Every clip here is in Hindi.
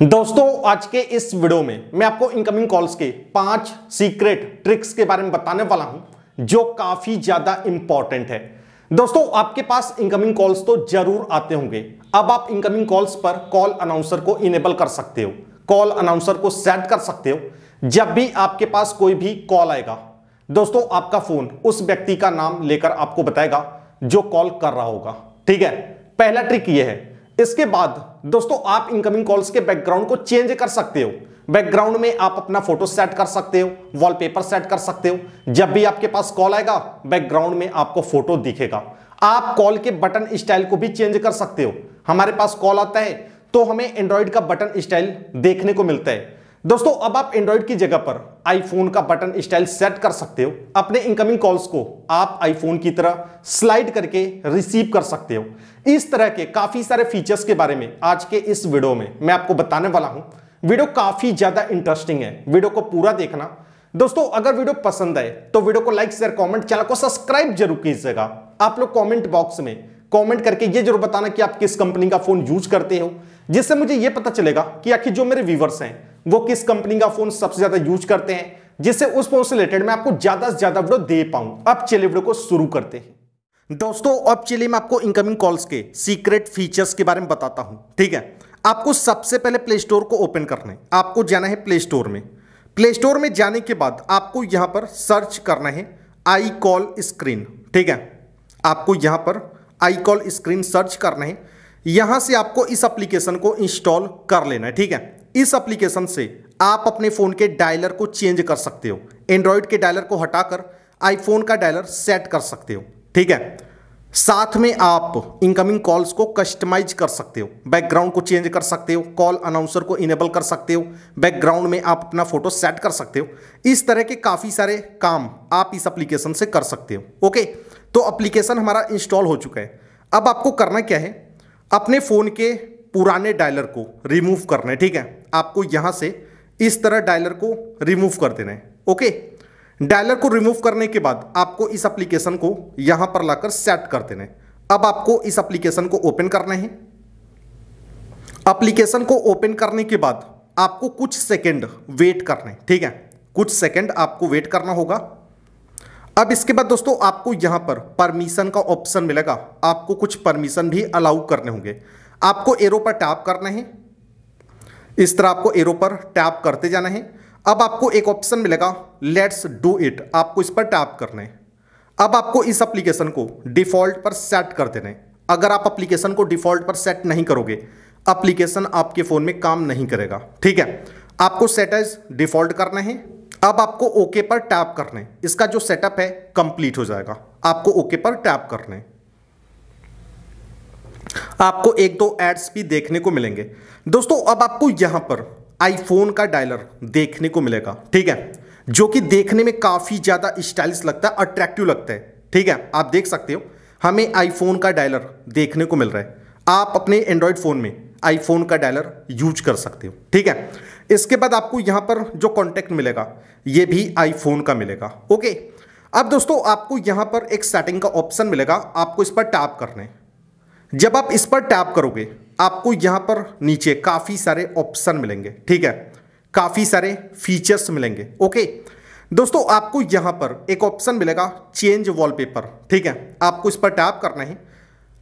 दोस्तों आज के इस वीडियो में मैं आपको इनकमिंग कॉल्स के पांच सीक्रेट ट्रिक्स के बारे में बताने वाला हूं जो काफी ज्यादा इंपॉर्टेंट है दोस्तों आपके पास इनकमिंग कॉल्स तो जरूर आते होंगे अब आप इनकमिंग कॉल्स पर कॉल अनाउंसर को इनेबल कर सकते हो कॉल अनाउंसर को सेट कर सकते हो जब भी आपके पास कोई भी कॉल आएगा दोस्तों आपका फोन उस व्यक्ति का नाम लेकर आपको बताएगा जो कॉल कर रहा होगा ठीक है पहला ट्रिक यह है इसके बाद दोस्तों आप इनकमिंग कॉल्स के बैकग्राउंड को चेंज कर सकते हो बैकग्राउंड में आप अपना फोटो सेट कर सकते हो वॉलपेपर सेट कर सकते हो जब भी आपके पास कॉल आएगा बैकग्राउंड में आपको फोटो दिखेगा आप कॉल के बटन स्टाइल को भी चेंज कर सकते हो हमारे पास कॉल आता है तो हमें एंड्रॉइड का बटन स्टाइल देखने को मिलता है दोस्तों अब आप एंड्रॉइड की जगह पर आईफोन का बटन स्टाइल सेट कर सकते हो अपने इनकमिंग कॉल्स को आप आईफोन की तरह स्लाइड करके रिसीव कर सकते हो इस तरह के काफी सारे फीचर्स के बारे में आज के इस वीडियो में मैं आपको बताने वाला हूं वीडियो काफी ज्यादा इंटरेस्टिंग है वीडियो को पूरा देखना दोस्तों अगर वीडियो पसंद आए तो वीडियो को लाइक शेयर कॉमेंट चैनल को सब्सक्राइब जरूर कीजिएगा आप लोग कॉमेंट बॉक्स में कमेंट करके ये जरूर बताना कि आप किस कंपनी का फोन यूज करते हो जिससे मुझे ये पता चलेगा कि आखिर जो मेरे व्यूवर्स हैं वो किस कंपनी का फोन सबसे ज्यादा यूज करते हैं जिससे उस फोन से रिलेटेड मैं आपको ज्यादा से ज्यादा वीडियो दे पाऊं अब चलिए वीडियो को शुरू करते हैं दोस्तों अब चलिए मैं आपको इनकमिंग कॉल्स के सीक्रेट फीचर्स के बारे में बताता हूं ठीक है आपको सबसे पहले प्ले स्टोर को ओपन करना है आपको जाना है प्ले स्टोर में प्ले स्टोर में जाने के बाद आपको यहां पर सर्च करना है आई कॉल स्क्रीन ठीक है आपको यहां पर आई कॉल स्क्रीन सर्च करना है यहां से आपको इस एप्लीकेशन को इंस्टॉल कर लेना है ठीक है इस एप्लीकेशन से आप अपने फ़ोन के डायलर को चेंज कर सकते हो एंड्रॉयड के डायलर को हटाकर आईफोन का डायलर सेट कर सकते हो ठीक है साथ में आप इनकमिंग कॉल्स को कस्टमाइज कर सकते हो बैकग्राउंड को चेंज कर सकते हो कॉल अनाउंसर को इनेबल कर सकते हो बैकग्राउंड में आप अपना फोटो सेट कर सकते हो इस तरह के काफ़ी सारे काम आप इस एप्लीकेशन से कर सकते हो ओके तो एप्लीकेशन हमारा इंस्टॉल हो चुका है अब आपको करना क्या है अपने फ़ोन के पुराने डायलर को रिमूव करना है ठीक है आपको यहां से इस तरह डायलर को रिमूव कर देना है ओके डायलर को रिमूव करने के बाद आपको इस एप्लीकेशन को यहां पर लाकर सेट कर देना है अब आपको इस एप्लीकेशन को ओपन करना है एप्लीकेशन को ओपन करने के बाद आपको कुछ सेकंड वेट करना है ठीक है कुछ सेकंड आपको वेट करना होगा अब इसके बाद दोस्तों आपको यहां पर परमिशन का ऑप्शन मिलेगा आपको कुछ परमिशन भी अलाउ करने होंगे आपको एरो पर टैप करना है इस तरह आपको एरो पर टैप करते जाना है अब आपको एक ऑप्शन मिलेगा लेट्स डू इट आपको इस पर टैप करना है अब आपको इस एप्लीकेशन को डिफ़ॉल्ट पर सेट कर देना है अगर आप एप्लीकेशन को डिफ़ॉल्ट पर सेट नहीं करोगे एप्लीकेशन आपके फ़ोन में काम नहीं करेगा ठीक है आपको सेट एज डिफ़ॉल्ट करना है अब आपको ओके पर टैप करना है इसका जो सेटअप है कंप्लीट हो जाएगा आपको ओके पर टैप करना है आपको एक दो एड्स भी देखने को मिलेंगे दोस्तों अब आपको यहां पर आईफोन का डायलर देखने को मिलेगा ठीक है जो कि देखने में काफ़ी ज़्यादा स्टाइलिश लगता है अट्रैक्टिव लगता है ठीक है आप देख सकते हो हमें आईफोन का डायलर देखने को मिल रहा है आप अपने एंड्रॉयड फ़ोन में आईफोन का डायलर यूज कर सकते हो ठीक है इसके बाद आपको यहाँ पर जो कॉन्टेक्ट मिलेगा ये भी आईफोन का मिलेगा ओके अब दोस्तों आपको यहाँ पर एक सेटिंग का ऑप्शन मिलेगा आपको इस पर टैप करना है जब आप इस पर टैप करोगे आपको यहां पर नीचे काफ़ी सारे ऑप्शन मिलेंगे ठीक है काफ़ी सारे फीचर्स मिलेंगे ओके दोस्तों आपको यहां पर एक ऑप्शन मिलेगा चेंज वॉलपेपर ठीक है आपको इस पर टैप करना है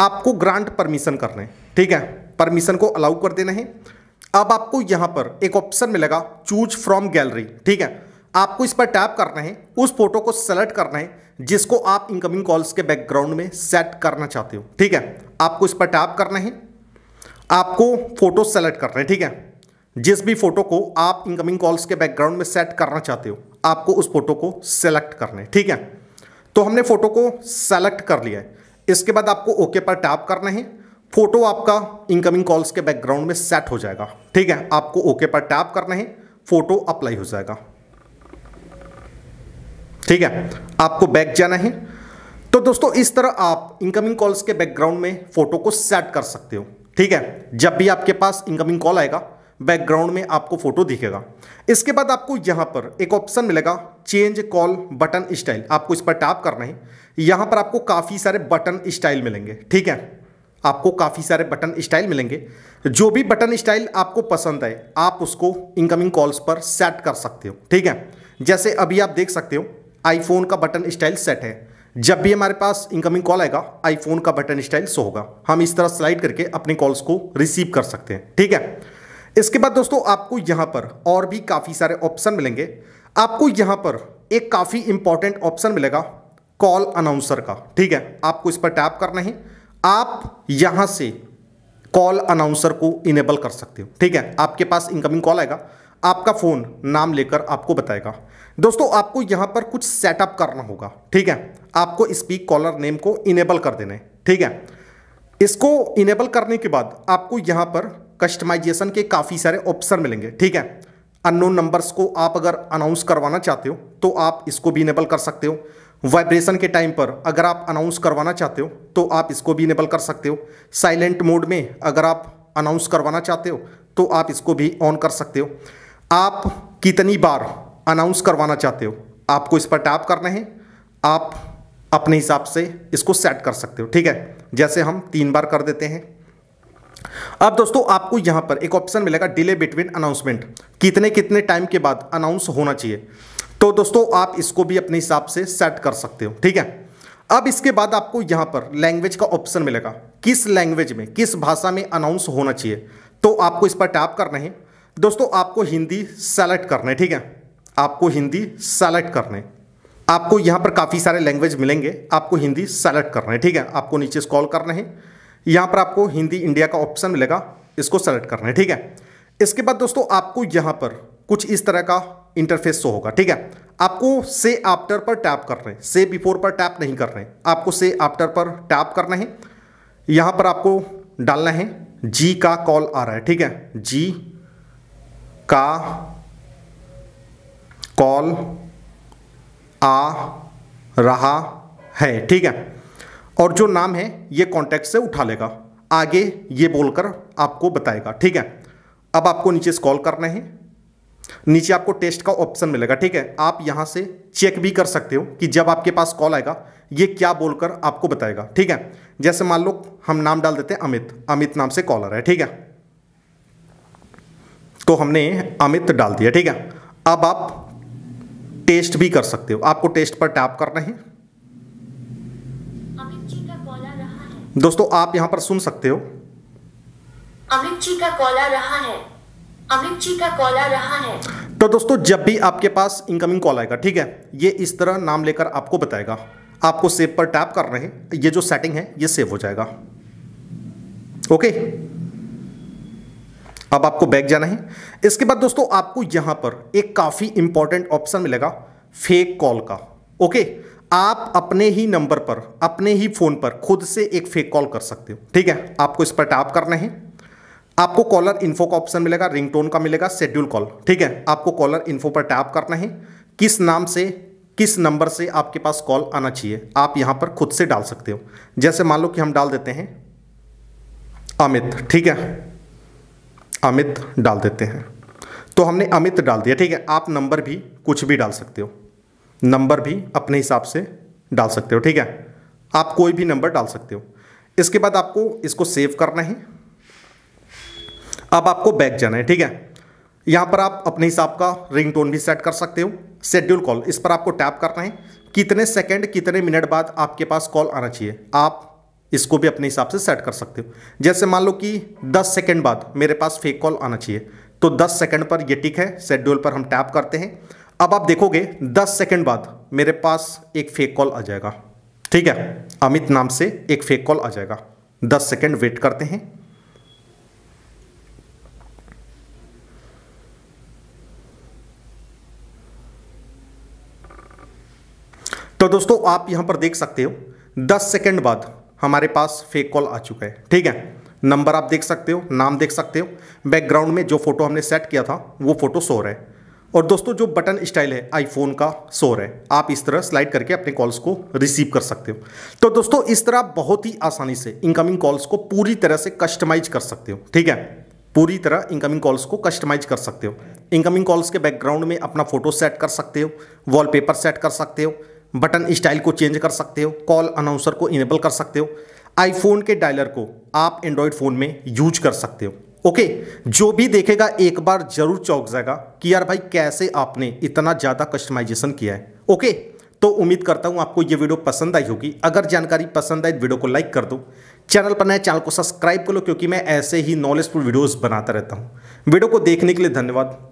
आपको ग्रांट परमिशन करना है ठीक है परमिशन को अलाउ कर देना है अब आपको यहां पर एक ऑप्शन मिलेगा चूज फ्रॉम गैलरी ठीक है आपको इस पर टैप करना है उस फोटो को सेलेक्ट करना है जिसको आप इनकमिंग कॉल्स के बैकग्राउंड में सेट करना चाहते हो ठीक है आपको इस पर टैप करना है आपको फ़ोटो सेलेक्ट करना है ठीक है जिस भी फ़ोटो को आप इनकमिंग कॉल्स के बैकग्राउंड में सेट करना चाहते हो आपको उस फोटो को सेलेक्ट करना है ठीक है तो हमने फ़ोटो को सेलेक्ट कर लिया है इसके बाद आपको ओके पर टैप करना है फ़ोटो आपका इनकमिंग कॉल्स के बैकग्राउंड में सेट हो जाएगा ठीक है आपको ओके पर टैप करना है फ़ोटो अप्लाई हो जाएगा ठीक है आपको बैक जाना है तो दोस्तों इस तरह आप इनकमिंग कॉल्स के बैकग्राउंड में फोटो को सेट कर सकते हो ठीक है जब भी आपके पास इनकमिंग कॉल आएगा बैकग्राउंड में आपको फोटो दिखेगा इसके बाद आपको यहाँ पर एक ऑप्शन मिलेगा चेंज कॉल बटन स्टाइल आपको इस पर टैप करना है यहाँ पर आपको काफ़ी सारे बटन स्टाइल मिलेंगे ठीक है आपको काफ़ी सारे बटन स्टाइल मिलेंगे जो भी बटन स्टाइल आपको पसंद आए आप उसको इनकमिंग कॉल्स पर सेट कर सकते हो ठीक है जैसे अभी आप देख सकते हो आईफोन का बटन स्टाइल सेट है जब भी हमारे पास इनकमिंग कॉल आएगा आईफोन का बटन स्टाइल सो होगा हम इस तरह स्लाइड करके अपने कॉल्स को रिसीव कर सकते हैं ठीक है इसके बाद दोस्तों आपको यहां पर और भी काफ़ी सारे ऑप्शन मिलेंगे आपको यहां पर एक काफ़ी इंपॉर्टेंट ऑप्शन मिलेगा कॉल अनाउंसर का ठीक है आपको इस पर टैप करना है आप यहां से कॉल अनाउंसर को इनेबल कर सकते हो ठीक है आपके पास इनकमिंग कॉल आएगा आपका फ़ोन नाम लेकर आपको बताएगा दोस्तों आपको यहाँ पर कुछ सेटअप करना होगा ठीक है आपको स्पीक कॉलर नेम को इनेबल कर देना है ठीक है इसको इनेबल करने के बाद आपको यहाँ पर कस्टमाइजेशन के काफ़ी सारे ऑप्शन मिलेंगे ठीक है अननोन नंबर्स को आप अगर अनाउंस करवाना चाहते हो तो आप इसको भी इनेबल कर सकते हो वाइब्रेशन के टाइम पर अगर आप अनाउंस करवाना चाहते हो तो आप इसको भी इनेबल कर सकते हो साइलेंट मोड में अगर आप अनाउंस करवाना चाहते हो तो आप इसको भी ऑन कर सकते हो आप कितनी बार अनाउंस करवाना चाहते हो आपको इस पर टैप करना है आप अपने हिसाब से इसको सेट कर सकते हो ठीक है जैसे हम तीन बार कर देते हैं अब दोस्तों आपको यहां पर एक ऑप्शन मिलेगा डिले बिटवीन अनाउंसमेंट कितने कितने टाइम के बाद अनाउंस होना चाहिए तो दोस्तों आप इसको भी अपने हिसाब से सेट कर सकते हो ठीक है अब इसके बाद आपको यहां पर लैंग्वेज का ऑप्शन मिलेगा किस लैंग्वेज में किस भाषा में अनाउंस होना चाहिए तो आपको इस पर टैप करना है दोस्तों आपको हिंदी सेलेक्ट करना है ठीक है आपको हिंदी सेलेक्ट करना है आपको यहाँ पर काफ़ी सारे लैंग्वेज मिलेंगे आपको हिंदी सेलेक्ट करना है ठीक है आपको नीचे स्कॉल करना है यहाँ पर आपको हिंदी इंडिया का ऑप्शन मिलेगा इसको सेलेक्ट करना है ठीक है इसके बाद दोस्तों आपको यहाँ पर कुछ इस तरह का इंटरफेस शो होगा ठीक है आपको से आफ्टर पर टैप रहे हैं से बिफोर पर टैप नहीं रहे हैं आपको से आफ्टर पर टैप करना है यहाँ पर आपको डालना है जी का कॉल आ रहा है ठीक है जी का कॉल आ रहा है ठीक है और जो नाम है ये कॉन्टैक्ट से उठा लेगा आगे ये बोलकर आपको बताएगा ठीक है अब आपको नीचे स्कॉल करना है नीचे आपको टेस्ट का ऑप्शन मिलेगा ठीक है आप यहाँ से चेक भी कर सकते हो कि जब आपके पास कॉल आएगा ये क्या बोलकर आपको बताएगा ठीक है जैसे मान लो हम नाम डाल देते हैं अमित अमित नाम से कॉलर है ठीक है तो हमने अमित डाल दिया ठीक है अब आप टेस्ट भी कर सकते हो आपको टेस्ट पर टैप करना है दोस्तों आप यहां पर सुन सकते हो अमित जी का कॉल रहा है अमित जी का कॉल आ रहा है तो दोस्तों जब भी आपके पास इनकमिंग कॉल आएगा ठीक है ये इस तरह नाम लेकर आपको बताएगा आपको सेव पर टैप कर रहे हैं ये जो सेटिंग है ये सेव हो जाएगा ओके अब आपको बैक जाना है इसके बाद दोस्तों आपको यहां पर एक काफी इंपॉर्टेंट ऑप्शन मिलेगा फेक कॉल का ओके आप अपने ही नंबर पर अपने ही फोन पर खुद से एक फेक कॉल कर सकते हो ठीक है आपको इस पर टैप करना है आपको कॉलर इन्फो का ऑप्शन मिलेगा रिंगटोन का मिलेगा शेड्यूल कॉल ठीक है आपको कॉलर इन्फो पर टैप करना है किस नाम से किस नंबर से आपके पास कॉल आना चाहिए आप यहां पर खुद से डाल सकते हो जैसे मान लो कि हम डाल देते हैं अमित ठीक है अमित डाल देते हैं तो हमने अमित डाल दिया ठीक है आप नंबर भी कुछ भी डाल सकते हो नंबर भी अपने हिसाब से डाल सकते हो ठीक है आप कोई भी नंबर डाल सकते हो इसके बाद आपको इसको सेव करना है अब आपको बैक जाना है ठीक है यहाँ पर आप अपने हिसाब का रिंगटोन भी सेट कर सकते हो शेड्यूल कॉल इस पर आपको टैप करना है कितने सेकंड कितने मिनट बाद आपके पास कॉल आना चाहिए आप इसको भी अपने हिसाब से सेट कर सकते हो जैसे मान लो कि 10 सेकंड बाद मेरे पास फेक कॉल आना चाहिए तो 10 सेकंड पर ये टिक है शेड्यूल पर हम टैप करते हैं अब आप देखोगे 10 सेकंड बाद मेरे पास एक फेक कॉल आ जाएगा ठीक है अमित नाम से एक फेक कॉल आ जाएगा 10 सेकंड वेट करते हैं तो दोस्तों आप यहां पर देख सकते हो 10 सेकंड बाद हमारे पास फेक कॉल आ चुका है ठीक है नंबर आप देख सकते हो नाम देख सकते हो बैकग्राउंड में जो फोटो हमने सेट किया था वो फोटो सो रहा है और दोस्तों जो बटन स्टाइल है आईफोन का सो रहा है आप इस तरह स्लाइड करके अपने कॉल्स को रिसीव कर सकते हो तो दोस्तों इस तरह आप बहुत ही आसानी से इनकमिंग कॉल्स को पूरी तरह से कस्टमाइज कर सकते हो ठीक है पूरी तरह इनकमिंग कॉल्स को कस्टमाइज कर सकते हो इनकमिंग कॉल्स के बैकग्राउंड में अपना फोटो सेट कर सकते हो वॉलपेपर सेट कर सकते हो बटन स्टाइल को चेंज कर सकते हो कॉल अनाउंसर को इनेबल कर सकते हो आईफोन के डायलर को आप एंड्रॉयड फ़ोन में यूज कर सकते हो ओके जो भी देखेगा एक बार जरूर चौंक जाएगा कि यार भाई कैसे आपने इतना ज़्यादा कस्टमाइजेशन किया है ओके तो उम्मीद करता हूँ आपको ये वीडियो पसंद आई होगी अगर जानकारी पसंद आई वीडियो को लाइक कर दो चैनल पर नए चैनल को सब्सक्राइब कर लो क्योंकि मैं ऐसे ही नॉलेजफुल वीडियोज़ बनाता रहता हूँ वीडियो को देखने के लिए धन्यवाद